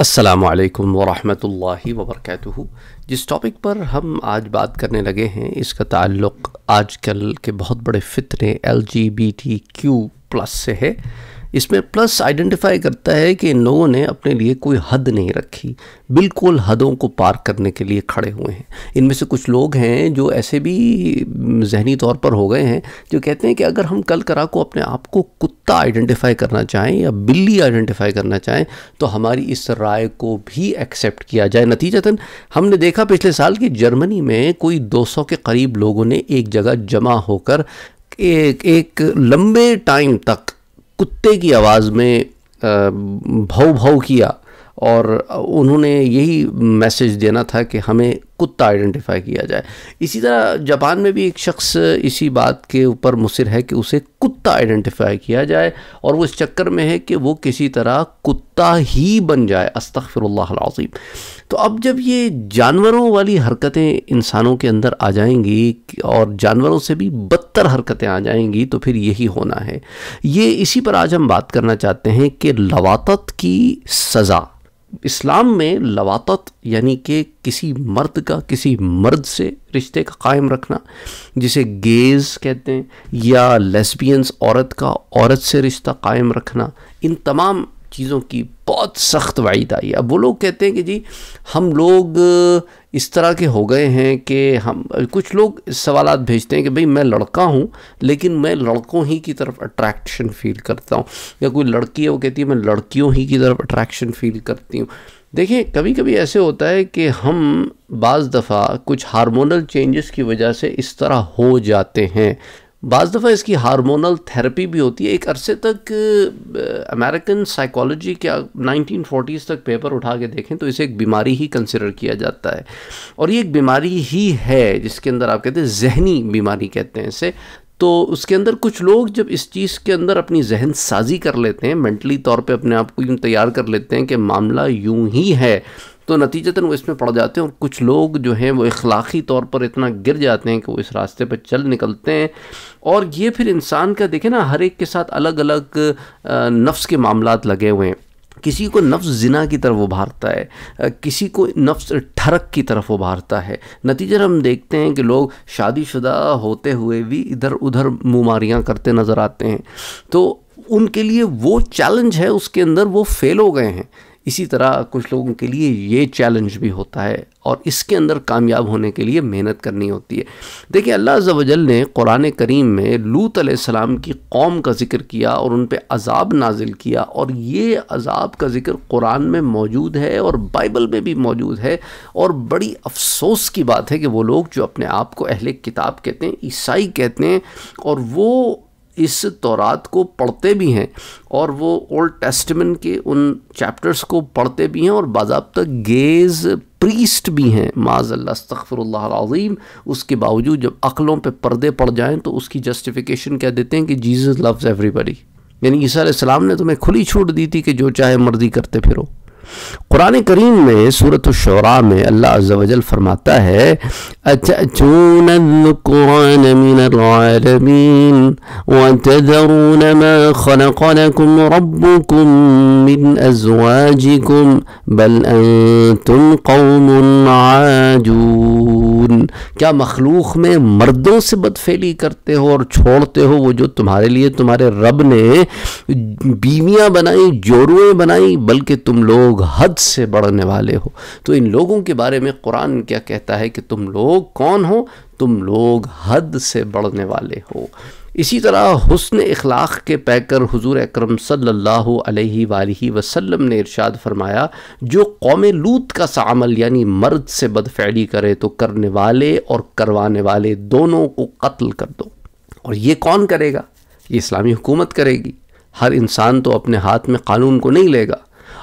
असलकम वरहमल वबरक जिस टॉपिक पर हम आज बात करने लगे हैं इसका ताल्लुक़ आजकल के बहुत बड़े फितने L G B T Q plus से है इसमें प्लस आइडेंटिफाई करता है कि इन लोगों ने अपने लिए कोई हद नहीं रखी बिल्कुल हदों को पार करने के लिए खड़े हुए हैं इनमें से कुछ लोग हैं जो ऐसे भी हम्म, जहनी तौर पर हो गए हैं जो कहते हैं कि अगर हम कल करा को अपने आप को कुत्ता आइडेंटिफाई करना चाहें या बिल्ली आइडेंटिफाई करना चाहें तो हमारी इस राय को भी एक्सेप्ट किया जाए नतीजतन हमने देखा पिछले साल कि जर्मनी में कोई 200 के करीब लोगों ने एक जगह जमा होकर एक एक लंबे टाइम तक कुत्ते की आवाज़ में भाव भाव किया और उन्होंने यही मैसेज देना था कि हमें कुत्ता आइडेंटिफाई किया जाए इसी तरह जापान में भी एक शख्स इसी बात के ऊपर मुसर है कि उसे कुत्ता आइडेंटिफाई किया जाए और वो इस चक्कर में है कि वो किसी तरह कुत्ता ही बन जाए अस्तफ़िरल्लाजीम तो अब जब ये जानवरों वाली हरकतें इंसानों के अंदर आ जाएंगी और जानवरों से भी बदतर हरकतें आ जाएंगी तो फिर यही होना है ये इसी पर आज हम बात करना चाहते हैं कि लवात की सज़ा इस्लाम में लवातत यानी कि किसी मर्द का किसी मर्द से रिश्ते का कायम रखना जिसे गेज़ कहते हैं या लेस्बियंस औरत का औरत से रिश्ता कायम रखना इन तमाम चीज़ों की बहुत सख्त वाइद आई अब वो लोग कहते हैं कि जी हम लोग इस तरह के हो गए हैं कि हम कुछ लोग सवाल भेजते हैं कि भाई मैं लड़का हूँ लेकिन मैं लड़कों ही की तरफ अट्रैक्शन फील करता हूँ या कोई लड़की है वो कहती है मैं लड़कियों ही की तरफ अट्रैक्शन फील करती हूँ देखिए कभी कभी ऐसे होता है कि हम बज़ दफ़ा कुछ हार्मोनल चेंजेस की वजह से इस तरह हो जाते हैं बज़ दफ़ा इसकी हार्मोनल थेरेपी भी होती है एक अरसे तक अमेरिकन साइकोलॉजी के 1940s तक पेपर उठा के देखें तो इसे एक बीमारी ही कंसिडर किया जाता है और ये एक बीमारी ही है जिसके अंदर आप कहते हैं जहनी बीमारी कहते हैं इसे तो उसके अंदर कुछ लोग जब इस चीज़ के अंदर अपनी जहन साजी कर लेते हैं मेंटली तौर पे अपने आप को यूँ तैयार कर लेते हैं कि मामला यूं ही है तो नतीजतन वो इसमें पड़ जाते हैं और कुछ लोग जो हैं वो इखलाक़ी तौर पर इतना गिर जाते हैं कि वो इस रास्ते पर चल निकलते हैं और ये फिर इंसान का देखें ना हर एक के साथ अलग अलग नफ्स के मामला लगे हुए हैं किसी को नफ्स जिना की तरफ उभारता है किसी को नफ्स ठरक की तरफ उभारता है नतीजा हम देखते हैं कि लोग शादीशुदा होते हुए भी इधर उधर मुमारियाँ करते नज़र आते हैं तो उनके लिए वो चैलेंज है उसके अंदर वो फेल हो गए हैं इसी तरह कुछ लोगों के लिए ये चैलेंज भी होता है और इसके अंदर कामयाब होने के लिए मेहनत करनी होती है देखिए अल्लाह जवजल ने कुरान करीम में लूत सलाम की कौम का जिक्र किया और उन पर अजाब नाजिल किया और ये अजाब का जिक्र कुरान में मौजूद है और बाइबल में भी मौजूद है और बड़ी अफसोस की बात है कि वो लोग जो अपने आप को अहले किताब कहते हैं ईसाई कहते हैं और वो इस तौरात को पढ़ते भी हैं और वो ओल्ड टेस्टमिन के उन चैप्टर्स को पढ़ते भी हैं और बाबा गेज़ प्रीस्ट भी हैं माजल्लाफ़रज़ीम उसके बावजूद जब अकलों पे पर्दे पड़ जाएं तो उसकी जस्टिफिकेशन कह देते हैं कि जीसस लव्स एवरीबडी यानी ईसा ने तुम्हें खुली छूट दी थी कि जो चाहे मर्जी करते फिरो कुरान करीम में सूरत शरा में अल्लाह अज्जल फरमाता है क्या मखलूक में मर्दों से बदफेली करते हो और छोड़ते हो वो जो तुम्हारे लिए तुम्हारे रब ने बीवियाँ बनाई जोरुएँ बनाई बल्कि तुम लोग लोग हद से बढ़ने वाले हो तो इन लोगों के बारे में कुरान क्या कहता है कि तुम लोग कौन हो तुम लोग हद से बढ़ने वाले हो इसी तरह हुस्न अखलाक़ के पैकर हुजूर अकरम सल्लल्लाहु अलैहि वसल्लम ने इरशाद फरमाया जो कौम लूत का सा अमल यानी मर्द से बदफैली करे तो करने वाले और करवाने वाले दोनों को कत्ल कर दो और ये कौन करेगा ये इस्लामी हुकूमत करेगी हर इंसान तो अपने हाथ में कानून को नहीं लेगा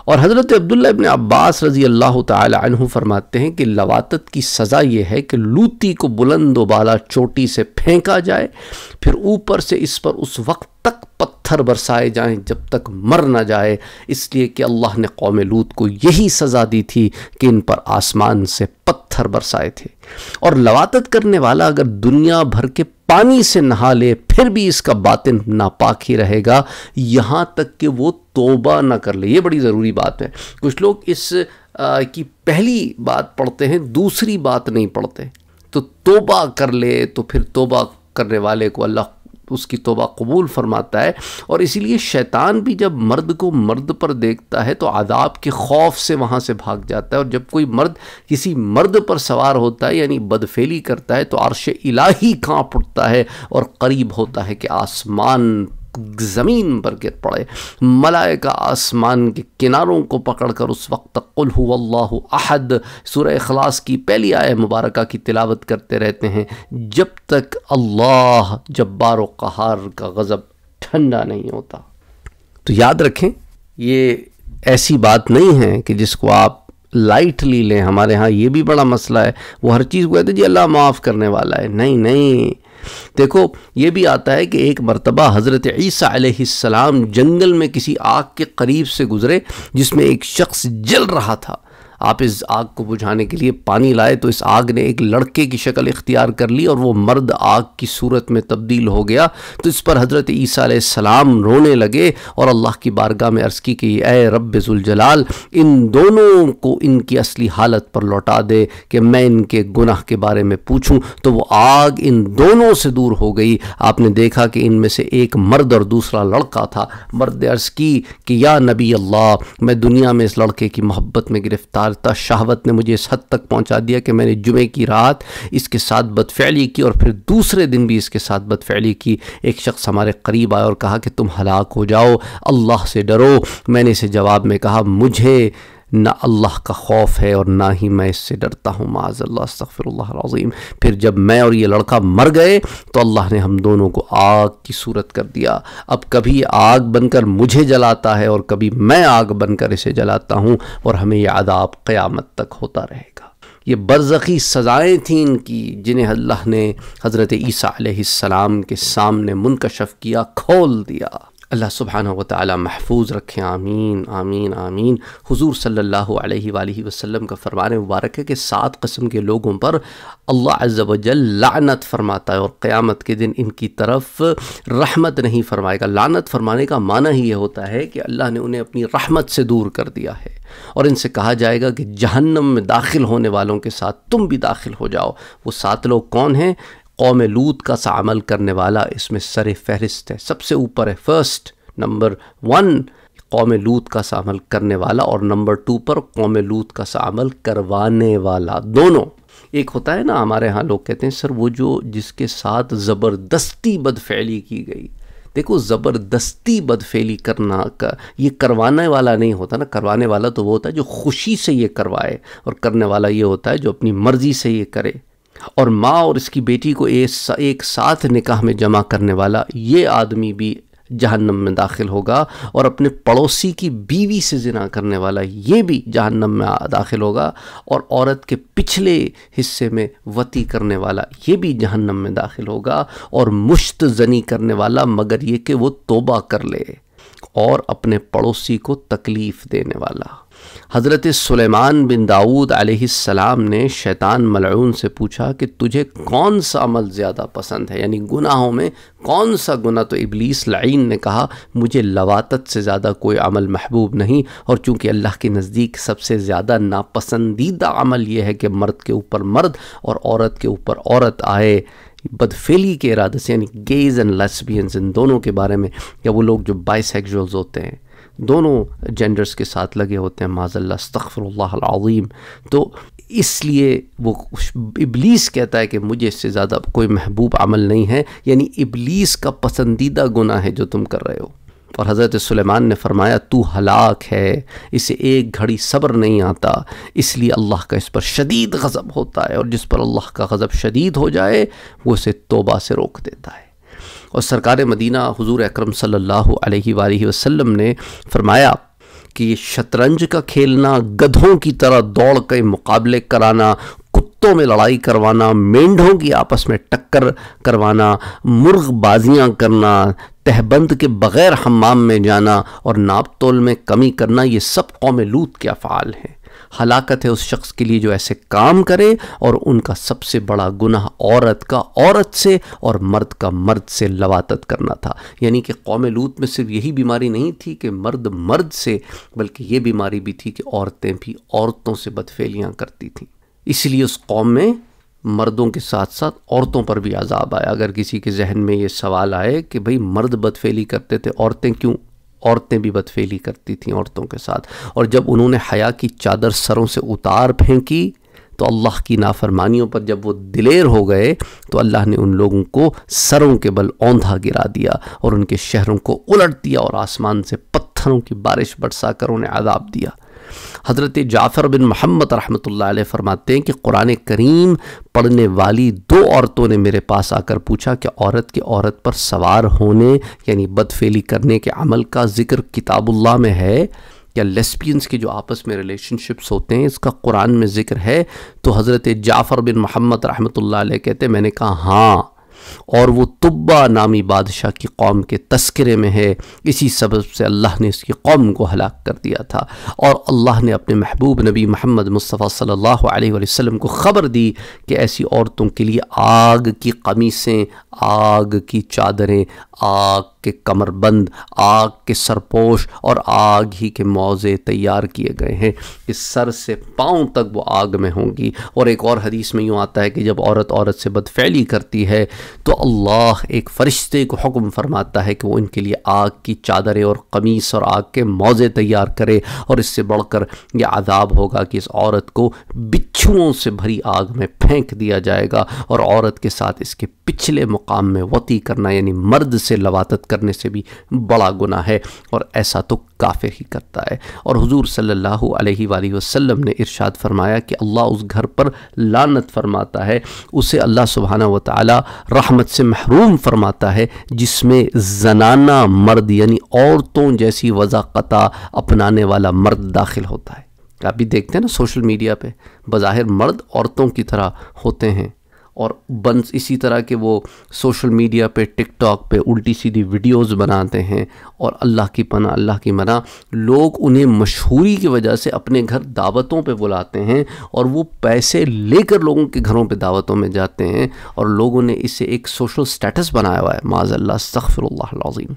और हज़रत अब्दुल्ला इबन अब्बास रज़ी अल्लाह तहु फरमाते हैं कि लवातत की सज़ा ये है कि लूती को बुलंद वाला चोटी से फेंका जाए फिर ऊपर से इस पर उस वक्त तक पत्थर बरसाए जाएं जब तक मर ना जाए इसलिए कि अल्लाह ने कौम लूत को यही सज़ा दी थी कि इन पर आसमान से पत्थर बरसाए थे और लवात करने वाला अगर दुनिया भर के पानी से नहा ले फिर भी इसका बातिन नापाक ही रहेगा यहाँ तक कि वो तोबा ना कर ले ये बड़ी ज़रूरी बात है कुछ लोग इस आ, की पहली बात पढ़ते हैं दूसरी बात नहीं पढ़ते तो तोबा कर ले तो फिर तोबा करने वाले को अल्लाह उसकी तोबा कबूल फरमाता है और इसीलिए शैतान भी जब मर्द को मर्द पर देखता है तो आदाब के खौफ से वहाँ से भाग जाता है और जब कोई मर्द किसी मर्द पर सवार होता है यानी बदफेली करता है तो अरश इलाही कहाँ उठता है और करीब होता है कि आसमान ज़मीन पर गिर पड़े का आसमान के किनारों को पकड़कर उस वक्त तक कुल अल्लाह अहद सुर अखलास की पहली आय मुबारक की तिलावत करते रहते हैं जब तक अल्लाह जब्बार कहार का गज़ब ठंडा नहीं होता तो याद रखें ये ऐसी बात नहीं है कि जिसको आप लाइटली लें हमारे यहाँ ये भी बड़ा मसला है वो हर चीज़ को कहते जी अल्लाह माफ़ करने वाला है नहीं नहीं देखो ये भी आता है कि एक मरतबा हज़रत ईसा जंगल में किसी आग के करीब से गुज़रे जिसमें एक शख्स जल रहा था आप इस आग को बुझाने के लिए पानी लाए तो इस आग ने एक लड़के की शक्ल इख्तियार कर ली और वो मर्द आग की सूरत में तब्दील हो गया तो इस पर हज़रत ईसा सलाम रोने लगे और अल्लाह की बारगाह में अर्ज़ की कि ए रबाल इन दोनों को इनकी असली हालत पर लौटा दे कि मैं इनके गुनाह के बारे में पूछूँ तो वह आग इन दोनों से दूर हो गई आपने देखा कि इनमें से एक मर्द और दूसरा लड़का था मर्द अर्ज़ की कि या नबी अल्लाह मैं दुनिया में इस लड़के की मोहब्बत में गिरफ़्तार लालता शहावत ने मुझे इस हद तक पहुंचा दिया कि मैंने जुमे की रात इसके साथ बदफैली की और फिर दूसरे दिन भी इसके साथ बदफैली की एक शख्स हमारे करीब आया और कहा कि तुम हलाक हो जाओ अल्लाह से डरो मैंने इसे जवाब में कहा मुझे ना अल्लाह का खौफ है और ना ही मैं इससे डरता हूँ माजल्ला फिर जब मैं और ये लड़का मर गए तो अल्लाह ने हम दोनों को आग की सूरत कर दिया अब कभी आग बनकर मुझे जलाता है और कभी मैं आग बनकर इसे जलाता हूँ और हमें यह आदाब क़्यामत तक होता रहेगा ये बरज़ी सज़ाएँ थीं इनकी जिन्हें अल्लाह ने हज़रत ईसी के सामने मुनकशफ़ किया खोल दिया अल्लाह सुबहान व ताली महफूज रखें आमीन आमीन आमीन हुजूर सल्लल्लाहु अलैहि वसल्लम का फरमान मुबारक है कि सात कस्म के लोगों पर अल्लाह अज्जल लानत फरमाता है और क़्यामत के दिन इनकी तरफ रहमत नहीं फरमाएगा लानत फरमाने का माना ही ये होता है कि अल्लाह ने उन्हें अपनी रहमत से दूर कर दिया है और इनसे कहा जाएगा कि जहन्नम में दाखिल होने वालों के साथ तुम भी दाखिल हो जाओ वो सात लोग कौन हैं कौम लूत का सा अमल करने वाला इसमें सर फहरिस्त है सबसे ऊपर है फर्स्ट नंबर वन कौम लूत का सा अमल करने वाला और नंबर टू पर कौम लूत का सा अमल करवाने वाला दोनों एक होता है ना हमारे यहाँ लोग कहते हैं सर वो जो जिसके साथ ज़बरदस्ती बदफैली की गई देखो ज़बरदस्ती बदफेली करना का ये करवाने वाला नहीं होता ना करवाने वाला तो वो होता है जो खुशी से ये करवाए और करने वाला ये होता है जो अपनी मर्ज़ी से ये करे और माँ और इसकी बेटी को एक साथ निकाह में जमा करने वाला ये आदमी भी जहन्नम में दाखिल होगा और अपने पड़ोसी की बीवी से जिना करने वाला ये भी जहन्नम में दाखिल होगा और औरत के पिछले हिस्से में वती करने वाला ये भी जहन्नम में दाखिल होगा और मुश्त जनी करने वाला मगर ये कि वो तोबा कर ले और अपने पड़ोसी को तकलीफ़ देने वाला हज़रत सुलेमान बिन दाऊद सलाम ने शैतान मलून से पूछा कि तुझे कौन सा अमल ज़्यादा पसंद है यानी गुनाहों में कौन सा गुना तो इबलीस लाइन ने कहा मुझे लवातत से ज़्यादा कोई अमल महबूब नहीं और चूँकि अल्लाह के नज़दीक सबसे ज़्यादा नापसंदीदा अमल यह है कि मर्द के ऊपर मर्द और औरत के ऊपर औरत आए बदफेली के इरादे से यानी गेज एंड लेस्बियंस इन दोनों के बारे में या वो लोग जो बाइसेक्जुअल्स होते हैं दोनों जेंडर्स के साथ लगे होते हैं माजल्ला तखफ़रल्लाज़ीम तो इसलिए वो इबलीस कहता है कि मुझे इससे ज़्यादा कोई महबूब अमल नहीं है यानी इबलीस का पसंदीदा गुना है जो तुम कर रहे हो और हज़रत सुलेमान ने फरमाया तू हलाक है इसे एक घड़ी सब्र नहीं आता इसलिए अल्लाह का इस पर शदीद गज़ब होता है और जिस पर अल्लाह का गज़ब शदीद हो जाए वो इसे तोबा से रोक देता है और सरकार मदीना हुजूर अकरम सल्लल्लाहु अलैहि वसल्लम ने फरमाया कि ये शतरंज का खेलना गधों की तरह दौड़ के मुकाबले कराना कुत्तों में लड़ाई करवाना मेंढों की आपस में टक्कर करवाना मुर्गबाजियाँ करना तहबंद के बग़ैर हमाम में जाना और नाप तोल में कमी करना ये सब कौम लूत के अफ़ाल हैं हलाकत है उस शख्स के लिए जो ऐसे काम करे और उनका सबसे बड़ा गुनाह औरत का औरत से और मर्द का मर्द से लवातत करना था यानी कि कौम लूत में सिर्फ यही बीमारी नहीं थी कि मर्द मर्द से बल्कि ये बीमारी भी थी कि औरतें भी औरतों से बदफेलियाँ करती थीं इसलिए उस कौम में मर्दों के साथ साथ औरतों पर भी आज़ाब आया अगर किसी के जहन में ये सवाल आए कि भाई मर्द बदफेली करते थे औरतें क्यों औरतें भी बदफेली करती थीं औरतों के साथ और जब उन्होंने हया की चादर सरों से उतार फेंकी तो अल्लाह की नाफरमानियों पर जब वो दिलेर हो गए तो अल्लाह ने उन लोगों को सरों के बल औंधा गिरा दिया और उनके शहरों को उलट दिया और आसमान से पत्थरों की बारिश बरसा कर उन्हें आदाब दिया हज़रत जाफ़र बिन महमद रहमत फरमाते हैं कि कुरान करीम पढ़ने वाली दो औरतों ने मेरे पास आकर पूछा कि औरत के औरत पर सवार होने यानी बदफेली करने के अमल का ज़िक्र किताबुल्लह में है या लेस्पियंस के जो आपस में रिलेशनशिप्स होते हैं इसका कुरान में ज़िक्र है तो हज़रत जाफ़र बिन महमद रहमत कहते मैंने कहा हाँ और वो तुब्बा नामी बादशाह की कौम के तस्करे में है इसी सबब से अल्लाह ने इसकी कौम को हलाक कर दिया था और अल्लाह ने अपने महबूब नबी महमद मुस्तफ़ा सल्लल्लाहु अलैहि वसल्लम को ख़बर दी कि ऐसी औरतों के लिए आग की कमीसें आग की चादरें आग के कमरबंद आग के सरपोश और आग ही के मौज़े तैयार किए गए हैं कि सर से पाँव तक वो आग में होंगी और एक और हदीस में यूँ आता है कि जब औरत औरत से बदफैली करती है तो अल्लाह एक फ़रिश्ते को हुक्म फरमाता है कि वो इनके लिए आग की चादरें और कमीस और आग के मौज़े तैयार करे और इससे बढ़कर यह आदाब होगा कि इस औरत को बिच्छुओं से भरी आग में फेंक दिया जाएगा और औरत के साथ इसके पिछले मुकाम में वती करना यानी मर्द से लवातत करने से भी बड़ा गुना है और ऐसा तो काफिर ही करता है और हुजूर सल्लल्लाहु अलैहि वसल्लम ने इरशाद फरमाया कि अल्लाह उस घर पर लानत फरमाता है उसे अल्लाह सुबहाना व ताली रहमत से महरूम फरमाता है जिसमें जनाना मर्द यानी औरतों जैसी वजाकता अपनाने वाला मर्द दाखिल होता है आप भी देखते हैं ना सोशल मीडिया पे बज़ाहिर मर्द औरतों की तरह होते हैं और बंस इसी तरह के वो सोशल मीडिया पे टिकटॉक पे उल्टी सीधी वीडियोस बनाते हैं और अल्लाह की पना अल्लाह की मना लोग उन्हें मशहूरी की वजह से अपने घर दावतों पे बुलाते हैं और वो पैसे लेकर लोगों के घरों पे दावतों में जाते हैं और लोगों ने इसे एक सोशल स्टेटस बनाया हुआ है माज़ल्ला सफ़रल्लाजीम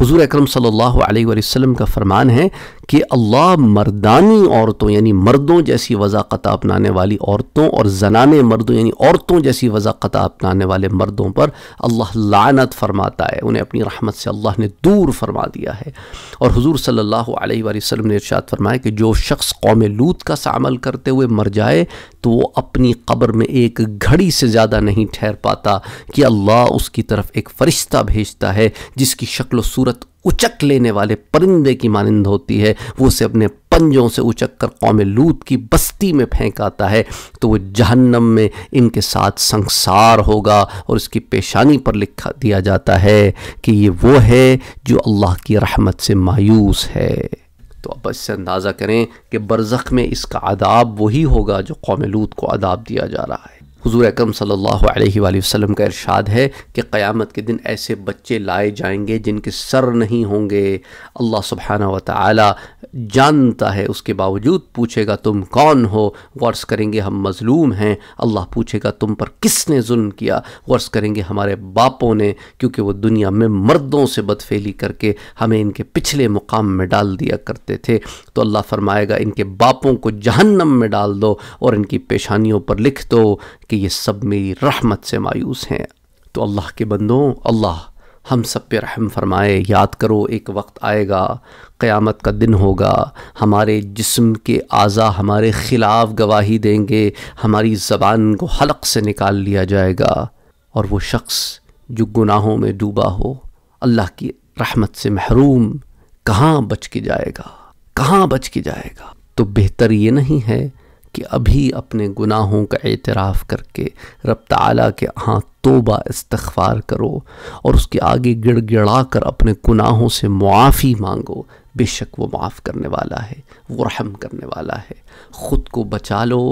हज़ूर अक्रम सल्लल्लाहु अलैहि वसल्लम का फ़रमान है कि अल्लाह मर्दानी औरतों यानी मर्दों जैसी वजाकत अपनाने वाली औरतों और जनाने मर्दों यानी औरतों जैसी वजाकत अपनाने वाले मर्दों पर अल्लाह लानत फरमाता है उन्हें अपनी रहमत से अल्लाह ने दूर फरमा दिया है और हुजूर सल्लल्लाहु अलैहि वसल्लम ने इरशाद फरमाया कि जो शख्स कौम लूत का सा अमल करते हुए मर जाए तो वो अपनी कब्र में एक घड़ी से ज़्यादा नहीं ठहर पाता कि अल्लाह उसकी तरफ एक फ़रिश्ता भेजता है जिसकी शक्ल सूरत उचक लेने वाले परिंदे की मानंद होती है वो उसे अपने पंजों से उचक कर कौम लूत की बस्ती में फेंक आता है तो वो जहन्नम में इनके साथ संसार होगा और उसकी पेशानी पर लिखा दिया जाता है कि ये वो है जो अल्लाह की रहमत से मायूस है तो अब इससे अंदाज़ा करें कि बरज़ख़ में इसका आदाब वही होगा जो कौम लूत को आदाब दिया जा रहा है हुजूर अकरम सल्लल्लाहु अलैहि वसल्लम का इरशाद है कि क़यामत के दिन ऐसे बच्चे लाए जाएंगे जिनके सर नहीं होंगे अल्लाह सुबहाना व ताली जानता है उसके बावजूद पूछेगा तुम कौन हो वर्स करेंगे हम मज़लूम हैं अल्लाह पूछेगा तुम पर किसने जुल्म किया वर्स करेंगे हमारे बापों ने क्योंकि वो दुनिया में मर्दों से बदफेली करके हमें इनके पिछले मुकाम में डाल दिया करते थे तो अल्लाह फरमाएगा इनके बापों को जहन्नम में डाल दो और इनकी पेशानियों पर लिख दो कि कि ये सब मेरी रहमत से मायूस हैं तो अल्लाह के बंदों अल्लाह हम सब पे रहम फरमाए याद करो एक वक्त आएगा क़यामत का दिन होगा हमारे जिस्म के आजा हमारे ख़िलाफ़ गवाही देंगे हमारी ज़बान को हलक से निकाल लिया जाएगा और वो शख़्स जो गुनाहों में डूबा हो अल्लाह की रहमत से महरूम कहाँ बच के जाएगा कहाँ बच के जाएगा तो बेहतर ये नहीं है कि अभी अपने गुनाहों का एतराफ़ करके रब ताला के हाँ तोबा इस्तार करो और उसके आगे गिड़गिड़ा कर अपने गुनाहों से मुआफ़ी मांगो बेशक वो माफ़ करने वाला है वो रहम करने वाला है ख़ुद को बचा लो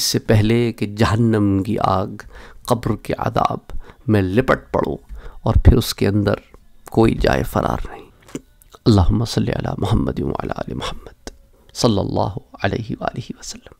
इससे पहले कि जहन्नम की आग कब्र के आदाब में लिपट पड़ो और फिर उसके अंदर कोई जाए फरार नहीं अल्लाह सल महमद महमद सल्ला वसम